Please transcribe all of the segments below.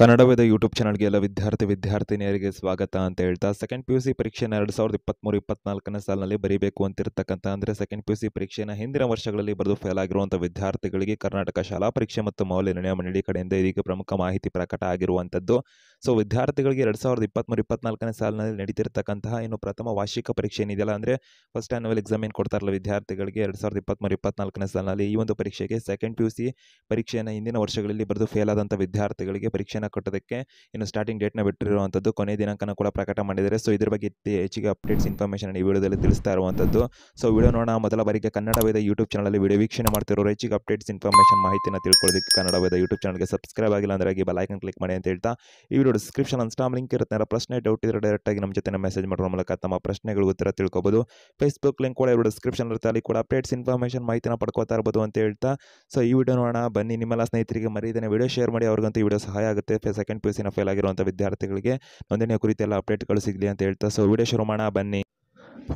Kannada Veda YouTube ಚಾನಲ್ಗೆ ಎಲ್ಲ ವಿದ್ಯಾರ್ಥಿ ವಿದ್ಯಾರ್ಥಿನಿಯರಿಗೆ ಸ್ವಾಗತ ಅಂತ ಹೇಳ್ತಾ ಸೆಕೆಂಡ್ ಪಿ ಯು ಸಿ ಪರೀಕ್ಷೆನ ಎರಡು ಸಾವಿರದ ಇಪ್ಪತ್ತ್ಮೂರು ಇಪ್ಪತ್ತ್ನಾಲ್ಕನೇ ಸಾಲಿನಲ್ಲಿ ಬರೀಬೇಕು ಅಂತಿರ್ತಕ್ಕಂಥ ಅಂದರೆ ಸೆಕೆಂಡ್ ಪಿ ಯು ಸಿ ಪರೀಕ್ಷೆನ ಹಿಂದಿನ ವರ್ಷಗಳಲ್ಲಿ ಬರೆದು ಫೇಲ್ ಆಗಿರುವಂಥ ವಿದ್ಯಾರ್ಥಿಗಳಿಗೆ ಕರ್ನಾಟಕ ಶಾಲಾ ಪರೀಕ್ಷೆ ಮತ್ತು ಮೌಲ್ಯ ನಿರ್ಣಯ ಮಂಡಳಿ ಕಡೆಯಿಂದ ಇದೀಗ ಪ್ರಮುಖ ಮಾಹಿತಿ ಪ್ರಕಟ ಆಗಿರುವಂಥದ್ದು ಸೊ ವಿದ್ಯಾರ್ಥಿಗಳಿಗೆ ಎರಡು ಸಾವಿರದ ಇಪ್ಪತ್ತ್ಮೂರು ಇಪ್ಪತ್ನಾಲ್ಕನೇ ಸಾಲಿನಲ್ಲಿ ನಡೀತಿರ್ತಕ್ಕಂತಹ ಇನ್ನು ಪ್ರಥಮ ವಾರ್ಷಿಕ ಪರೀಕ್ಷೆ ಏನಿದೆಯಲ್ಲ ಅಂದರೆ ಫಸ್ಟ್ ಆ್ಯನ್ಯುವಲ್ ಎಕ್ಸಾಮ್ ಏನು ಕೊಡ್ತಾರಲ್ಲ ವಿದ್ಯಾರ್ಥಿಗಳಿಗೆ ಎರಡು ಸಾವಿರದ ಇಪ್ಪತ್ತ್ಮೂರು ಇಪ್ಪತ್ತ್ನಾಲ್ಕನೇ ಸಾಲಿನಲ್ಲಿ ಈ ಒಂದು ಪರೀಕ್ಷೆಗೆ ಸೆಕೆಂಡ್ ಪಿ ಯು ಸಿ ಪರೀಕ್ಷೆಯನ್ನು ಹಿಂದಿನ ವರ್ಷಗಳಲ್ಲಿ ಬರೆದು ಫೇಲ್ ಆದಂಥ ವಿದ್ಯಾರ್ಥಿಗಳಿಗೆ ಪರೀಕ್ಷೆಯನ್ನು ಡೇಟನ್ನು ಇನ್ನು ಸ್ಟಾರ್ಟಿಂಗ್ ಡೇಟ್ನ ಬಿಟ್ಟಿರುವಂಥದ್ದು ಕೊನೆ ದಿನಾಂಕನ ಕೂಡ ಪ್ರಕಟ ಮಾಡಿದ್ದಾರೆ ಸೊ ಇದ್ರ ಬಗ್ಗೆ ಹೆಚ್ಚಿಗೆ ಅಪ್ಡೇಟ್ಸ್ ಇನ್ಫಾರ್ಮೇಷನ್ ಈ ವಿಡಿಯೋದಲ್ಲಿ ತಿಳಿಸ್ತಾ ಇರುವಂಥದ್ದು ಸೊ ವಿಡಿಯೋ ನೋಡೋಣ ಮೊದಲ ಬಾರಿಗೆ ಕನ್ನಡ ವೇದ ಯೂಟ್ಯೂಬ್ ಚಾನಲಲ್ಲಿ ವಿಡಿಯೋ ವೀಕ್ಷಣೆ ಮಾಡ್ತಿರೋರು ಹೆಚ್ಚಿಗೆ ಅಪ್ಡೇಟ್ಸ್ ಇನ್ಫಾರ್ಮೇಷನ್ ಮಾಹಿತಿನ ತಿಳ್ಕೊಳ್ಳೋದಕ್ಕೆ ಕನ್ನಡ ವೇದ ಯೂಟ್ಯೂಬ್ ಚಾನಲ್ಗೆ ಸಬ್ಸ್ಕ್ರೈಬ್ ಆಗಿಲ್ಲ ಅಂದ್ರೆ ಆಗಿ ಐಕನ್ ಕ್ಲಿಕ್ ಮಾಡಿ ಅಂತ ಹೇಳ್ತಾ ಈ ವಿಡಿಯೋ ಡಿಸ್ಕ್ರಿಪ್ಷನ್ ಅನ್ಸ್ಟಾಮ್ ಲಿಂಕ್ ಇರುತ್ತೆ ಪ್ರಶ್ನೆ ಡೌಟ್ ಡೈರೆಕ್ಟ್ ಡೈರೆಕ್ಟಾಗಿ ನಮ್ಮ ಜೊತೆ ಮೆಸೇಜ್ ಮಾಡೋ ಮೂಲಕ ತಮ್ಮ ಪ್ರಶ್ನೆಗಳು ಉತ್ತರ ತಿಳ್ಕೊಬೋದು ಫೇಸ್ಬುಕ್ ಲಿಂಕ್ ಕೂಡ ಇವರು ಡಿಸ್ಕ್ರಿಪ್ಷನ್ ಇರುತ್ತೆ ಅಲ್ಲಿ ಕೂಡ ಅಪ್ಡೇಟ್ಸ್ ಇನ್ಫಾರ್ಮೇಷನ್ ಮಾಹಿತಿನ ಪಡ್ಕೋತಾ ಇರ್ಬೋದು ಅಂತ ಹೇಳ್ತಾ ಸೊ ಈ ವಿಡಿಯೋ ನೋಡೋಣ ಬನ್ನಿ ನಿಮ್ಮೆಲ್ಲ ಸ್ನೇಹಿತರಿಗೆ ಮರಿದೇನೆ ವಿಡಿಯೋ ಶೇರ್ ಮಾಡಿ ಅವ್ರಿಗಂತೂ ವಿಡಿಯೋ ಸಹಾಯ ಆಗುತ್ತೆ ಸೆಕೆಂಡ್ ಪಿ ಯು ಸಿನ ಫೇಲ್ ಆಗಿರುವಂಥ ವಿದ್ಯಾರ್ಥಿಗಳಿಗೆ ನೋಂದಣಿಯ ಕುರಿತೆಲ್ಲ ಅಪ್ಡೇಟ್ಗಳು ಸಿಗಲಿ ಅಂತ ಹೇಳ್ತಾ ಸೊ ವಿಡಿಯೋ ಶುರು ಮಾಡೋಣ ಬನ್ನಿ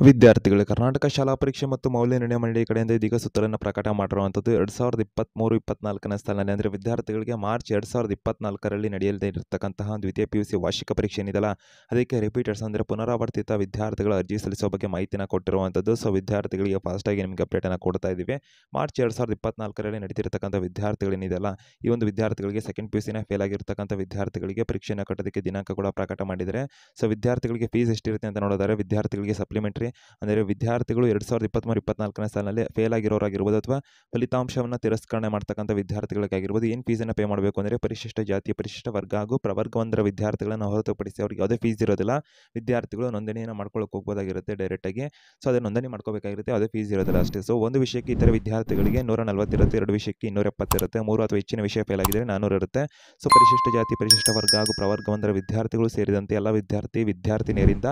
ವಿದ್ಯಾರ್ಥಿಗಳು ಕರ್ನಾಟಕ ಶಾಲಾ ಪರೀಕ್ಷೆ ಮತ್ತು ಮೌಲ್ಯ ನಿರ್ಣಯ ಮಂಡಳಿ ಕಡೆಯಿಂದ ಇದೀಗ ಸುತ್ತಲನ್ನು ಪ್ರಕಟ ಮಾಡಿರುವಂಥದ್ದು ಎರಡು ಸಾವಿರದ ಇಪ್ಪತ್ತ್ಮೂರು ಇಪ್ಪತ್ನಾಲ್ಕನೇ ಸ್ಥಾನ ಅಂದರೆ ವಿದ್ಯಾರ್ಥಿಗಳಿಗೆ ಮಾರ್ಚ್ ಎರಡು ಸಾವಿರದ ಇಪ್ಪತ್ನಾಲ್ಕರಲ್ಲಿ ನಡೆಯಲಿದೆ ಇರತಕ್ಕಂತಹ ದ್ವಿತೀಯ ಪಿ ಯು ಸಿ ವಾರ್ಷಿಕ ಪರೀಕ್ಷೆ ಏನಿದೆಲ್ಲ ಅದಕ್ಕೆ ರಿಪೀಟರ್ಸ್ ಅಂದರೆ ಪುನರಾವರ್ತಿತ ವಿದ್ಯಾರ್ಥಿಗಳು ಅರ್ಜಿ ಸಲ್ಲಿಸುವ ಬಗ್ಗೆ ಮಾಹಿತಿನ ಕೊಟ್ಟಿರುವಂಥದ್ದು ಸೊ ವಿದ್ಯಾರ್ಥಿಗಳಿಗೆ ಫಾಸ್ಟಾಗಿ ನಿಮಗೆ ಅಪ್ಡೇಟನ್ನು ಕೊಡ್ತಾ ಇದ್ದೀವಿ ಮಾರ್ಚ್ ಎರಡು ಸಾವಿರದ ಇಪ್ಪತ್ನಾಲ್ಕರಲ್ಲಿ ನಡೀತಿರ್ತಕ್ಕಂಥ ವಿದ್ಯಾರ್ಥಿಗಳೇನಿದೆಯಲ್ಲ ಈ ಒಂದು ವಿದ್ಯಾರ್ಥಿಗಳಿಗೆ ಸೆಕೆಂಡ್ ಪಿ ಯು ಸಿನ ಫೇಲ್ ಆಗಿರ್ತಕ್ಕಂಥ ವಿದ್ಯಾರ್ಥಿಗಳಿಗೆ ಪರೀಕ್ಷೆಯನ್ನು ಕಟ್ಟೋದಕ್ಕೆ ದಿನಾಂಕ ಕೂಡ ಪ್ರಕಟ ಮಾಡಿದರೆ ಸೊ ವಿದ್ಯಾರ್ಥಿಗಳಿಗೆ ಫೀಸ್ ಎಷ್ಟಿರುತ್ತೆ ಅಂತ ನೋಡಿದರೆ ವಿದ್ಯಾರ್ಥಿಗಳಿಗೆ ಸಪ್ಲಿಮೆಂಟ್ರಿ ಅಂದರೆ ವಿದ್ಯಾರ್ಥಿಗಳು ಎರಡು ಸಾವಿರದ ಇಪ್ಪತ್ತ್ಮೂರು ಇಪ್ಪತ್ನಾಲ್ಕನೇ ಸಾಲಿನಲ್ಲಿ ಫೇಲ್ ಆಗಿರೋರಾಗಿರ್ಬೋದು ಅಥವಾ ಫಲಿತಾಂಶವನ್ನು ತಿರಸ್ಕರಣೆ ಮಾಡ್ತಕ್ಕಂಥ ವಿದ್ಯಾರ್ಥಿಗಳಿಗಾಗಿರ್ಬೋದು ಏನು ಫೀಸನ್ನು ಪೇ ಮಾಡಬೇಕು ಅಂದರೆ ಪರಿಶಿಷ್ಟ ಜಾತಿ ಪರಿಶಿಷ್ಟ ವರ್ಗ ಹಾಗೂ ಪ್ರವರ್ಗವಂದರ ವಿದ್ಯಾರ್ಥಿಗಳನ್ನು ಹೊರತುಪಡಿಸಿ ಅವ್ರಿಗೆ ಯಾವುದೇ ಫೀಸ್ ಇರೋದಿಲ್ಲ ವಿದ್ಯಾರ್ಥಿಗಳು ನೋಂದಣಿಯನ್ನು ಮಾಡ್ಕೊಳ್ಳೋಕೆ ಹೋಗ್ಬೋದಾಗಿರುತ್ತೆ ಡೈರೆಕ್ಟಾಗಿ ಸೊ ಅದನ್ನು ನೋಂದಣಿ ಮಾಡ್ಕೋಬೇಕಾಗಿರುತ್ತೆ ಯಾವುದೇ ಫೀಸ್ ಇರೋದಿಲ್ಲ ಅಷ್ಟೇ ಸೊ ಒಂದು ವಿಷಯಕ್ಕೆ ಇತರ ವಿದ್ಯಾರ್ಥಿಗಳಿಗೆ ನೂರ ನಲವತ್ತಿರುತ್ತೆ ಎರಡು ವಿಷಯಕ್ಕೆ ಇನ್ನೂರ ಎಪ್ಪತ್ತಿರುತ್ತೆ ಮೂರು ಅಥವಾ ಹೆಚ್ಚಿನ ವಿಷಯ ಫೇಲ್ ಆಗಿದ್ದರೆ ನಾನ್ನೂರು ಇರುತ್ತೆ ಸೊ ಪರಿಶಿಷ್ಟ ಜಾತಿ ಪರಿಶಿಷ್ಟ ವರ್ಗ ಹಾಗೂ ಒಂದರ ವಿದ್ಯಾರ್ಥಿಗಳು ಸೇರಿದಂತೆ ಎಲ್ಲ ವಿದ್ಯಾರ್ಥಿ ವಿದ್ಯಾರ್ಥಿನಿಯರಿಂದ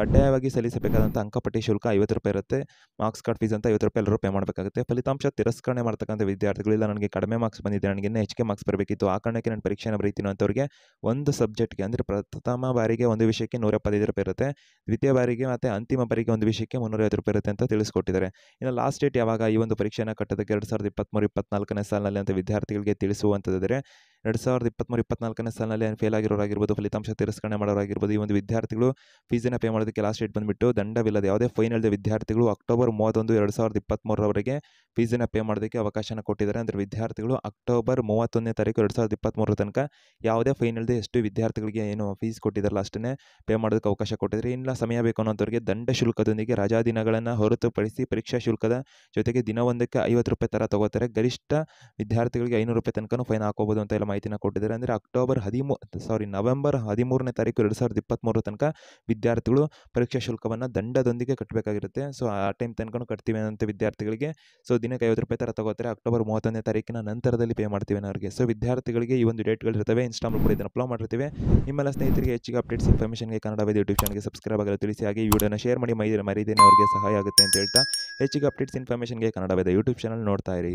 ಕಡ್ಡಾಯವಾಗಿ ಸಲ್ಲಿಸಬೇಕಾದಂಥ ಅಂಕ ಅಂಕಪಟ್ಟಿ ಶುಲ್ಕ ಐವತ್ತು ರೂಪಾಯಿ ಇರುತ್ತೆ ಮಾರ್ಕ್ಸ್ ಕಾರ್ಡ್ ಫೀಸ್ ಅಂತ ಐವತ್ತು ರೂಪಾಯಿ ಎಲ್ಲರೂ ಪೇ ಮಾಡಬೇಕಾಗುತ್ತೆ ಫಲಿತಾಂಶ ತಿರಸ್ಕರಣೆ ಮಾಡ್ತಕ್ಕಂಥ ವಿದ್ಯಾರ್ಥಿಗಳಿಲ್ಲ ನನಗೆ ಕಡಿಮೆ ಮಾರ್ಕ್ಸ್ ಬಂದಿದೆ ನನಗೆ ಇನ್ನೂ ಹೆಚ್ಚಿಗೆ ಮಾರ್ಕ್ಸ್ ಬರಬೇಕಿತ್ತು ಆ ಕಾರಣಕ್ಕೆ ನಾನು ಪರೀಕ್ಷೆನ ಬರೀತೀನಿ ಅಂತವರಿಗೆ ಒಂದು ಸಬ್ಜೆಕ್ಟ್ಗೆ ಅಂದರೆ ಪ್ರಥಮ ಬಾರಿಗೆ ಒಂದು ವಿಷಯಕ್ಕೆ ನೂರ ಎಪ್ಪತ್ತೈದು ರೂಪಾಯಿ ಇರುತ್ತೆ ದ್ವಿತೀಯ ಬಾರಿಗೆ ಮತ್ತು ಅಂತಿಮ ಬಾರಿಗೆ ಒಂದು ವಿಷಯಕ್ಕೆ ಮುನ್ನೂರೈವತ್ತು ರೂಪಾಯಿ ಇರುತ್ತೆ ಅಂತ ತಿಳಿಸ್ಕೊಟ್ಟಿದ್ದಾರೆ ಇನ್ನು ಲಾಸ್ಟ್ ಡೇಟ್ ಯಾವಾಗ ಈ ಒಂದು ಪರೀಕ್ಷೆನ ಕಟ್ಟೋದಕ್ಕೆ ಎರಡು ಸಾವಿರದ ಇಪ್ಪತ್ತ್ಮೂರು ಇಪ್ಪತ್ತ್ನಾಲ್ಕನೇ ಸಾಲಿನಲ್ಲಿ ಅಂತ ವಿದ್ಯಾರ್ಥಿಗಳಿಗೆ ತಿಳಿಸುವಂಥದ್ದರೆ ಎರಡು ಸಾವಿರದ ಇಪ್ಪತ್ತ್ಮೂರು ಇಪ್ಪತ್ನಾಲ್ಕನೇ ಸಾಲಿನಲ್ಲಿ ಫೇಲ್ ಆಗಿರೋರಾಗಿರ್ಬೋದು ಫಲಿತಾಂಶ ತಿರಸ್ಕರಣೆ ಮಾಡೋರಾಗಿರ್ಬೋದು ಈ ಒಂದು ವಿದ್ಯಾರ್ಥಿಗಳು ಫೀಸನ್ನು ಪೇ ಮಾಡೋದಕ್ಕೆ ಲಾಸ್ಟ್ ಡೇಟ್ ಬಂದುಬಿಟ್ಟು ದಂಡವಿಲ್ಲದೆ ಯಾವುದೇ ಫೈನ್ ಇಲ್ಲದೆ ವಿದ್ಯಾರ್ಥಿಗಳು ಅಕ್ಟೋಬರ್ ಮೂವತ್ತೊಂದು ಎರಡು ಸಾವಿರದ ಇಪ್ಪತ್ತ್ಮೂರವರೆಗೆ ಫೀಸನ್ನು ಪೇ ಮಾಡೋದಕ್ಕೆ ಅವಕಾಶನ ಕೊಟ್ಟಿದ್ದಾರೆ ಅಂದರೆ ವಿದ್ಯಾರ್ಥಿಗಳು ಅಕ್ಟೋಬರ್ ಮೂವತ್ತೊಂದನೇ ತಾರೀಕು ಎರಡು ಸಾವಿರದ ಮೂರರ ತನಕ ಯಾವುದೇ ಫೈನ್ ಇಲ್ಲದೆ ಎಷ್ಟು ವಿದ್ಯಾರ್ಥಿಗಳಿಗೆ ಏನು ಫೀಸ್ ಕೊಟ್ಟಿದ್ದಾರಲ್ಲ ಅಷ್ಟನ್ನೇ ಪೇ ಮಾಡೋದಕ್ಕೆ ಅವಕಾಶ ಕೊಟ್ಟಿದ್ದಾರೆ ಇಲ್ಲ ಸಮಯ ಬೇಕು ಅನ್ನೋಂಥವ್ರಿಗೆ ದಂಡ ಶುಲ್ಕದೊಂದಿಗೆ ರಜಾ ದಿನಗಳನ್ನು ಹೊರತುಪಡಿಸಿ ಪರೀಕ್ಷಾ ಶುಲ್ಕದ ಜೊತೆಗೆ ದಿನವೊಂದಕ್ಕೆ ಐವತ್ತು ರೂಪಾಯಿ ಥರ ತಗೋತಾರೆ ಗರಿಷ್ಠ ವಿದ್ಯಾರ್ಥಿಗಳಿಗೆ ಐನೂರು ರೂಪಾಯಿ ತನಕ ಫೈನ್ ಹಾಕೋಬೋದು ಅಂತ ಎಲ್ಲ ಮಾಹಿತಿನ ಕೊಟ್ಟಿದ್ದಾರೆ ಅಂದರೆ ಅಕ್ಟೋಬರ್ ಹದಿಮೂ ಸಾರಿ ನವೆಂಬರ್ ಹದಿಮೂರನೇ ತಾರೀಕು ಎರಡು ಸಾವಿರದ ಇಪ್ಪತ್ತ್ಮೂರರ ತನಕ ವಿದ್ಯಾರ್ಥಿಗಳು ಪರೀಕ್ಷಾ ಶುಲ್ಕವನ್ನು ದಂಡದೊಂದಿಗೆ ಕಟ್ಟಬೇಕಾಗಿರುತ್ತೆ ಸೊ ಆ ಟೈಮ್ ತನಕ ಕಟ್ತೀವಿ ಅಂತ ವಿದ್ಯಾರ್ಥಿಗಳಿಗೆ ಸೊ ದಿನಕ್ಕೆ ಐವತ್ತು ರೂಪಾಯಿ ಥರ ತಗೋತಾರೆ ಅಕ್ಟೋಬರ್ ಮೂವತ್ತೊಂದನೇ ತಾರೀಕಿನ ನಂತರದಲ್ಲಿ ಪೇ ಮಾಡ್ತೀವಿ ಅವರಿಗೆ ಸೊ ವಿದ್ಯಾರ್ಥಿಗಳಿಗೆ ಈ ಒಂದು ಡೇಟ್ಗಳಿರ್ತವೆ ಇನ್ಸ್ಟಾಲ್ ಕೂಡ ಇದನ್ನು ಅಪ್ಲೋ ಮಾಡಿರ್ತೀವಿ ನಿಮ್ಮೆಲ್ಲ ಸ್ನೇಹಿತರಿಗೆ ಹೆಚ್ಚಿಗೆ ಅಪ್ಡೇಟ್ಸ್ ಇನ್ಫಾರ್ಮೇಷನ್ಗೆ ಕನ್ನಡ ಯೂಟ್ಯೂಬ್ ಚಾನಲ್ಗೆ ಸಬ್ಸ್ಕ್ರೈಬ್ ಆಗಲು ತಿಳಿಸಿ ಹಾಗೆ ಈ ವಿಡಿಯೋನ ಶೇರ್ ಮಾಡಿ ಮೈ ಮರಿದೇನೆ ಅವರಿಗೆ ಸಹಾಯ ಆಗುತ್ತೆ ಅಂತ ಹೇಳ್ತಾ ಹೆಚ್ಚಿಗೆ ಅಪ್ಡೇಟ್ಸ್ ಇನ್ಫಾರ್ಮೇಷನ್ಗೆ ಕನ್ನಡ ಯೂಟ್ಯೂಬ್ ಚಾನಲ್ ನೋಡ್ತಾ ಇರಿ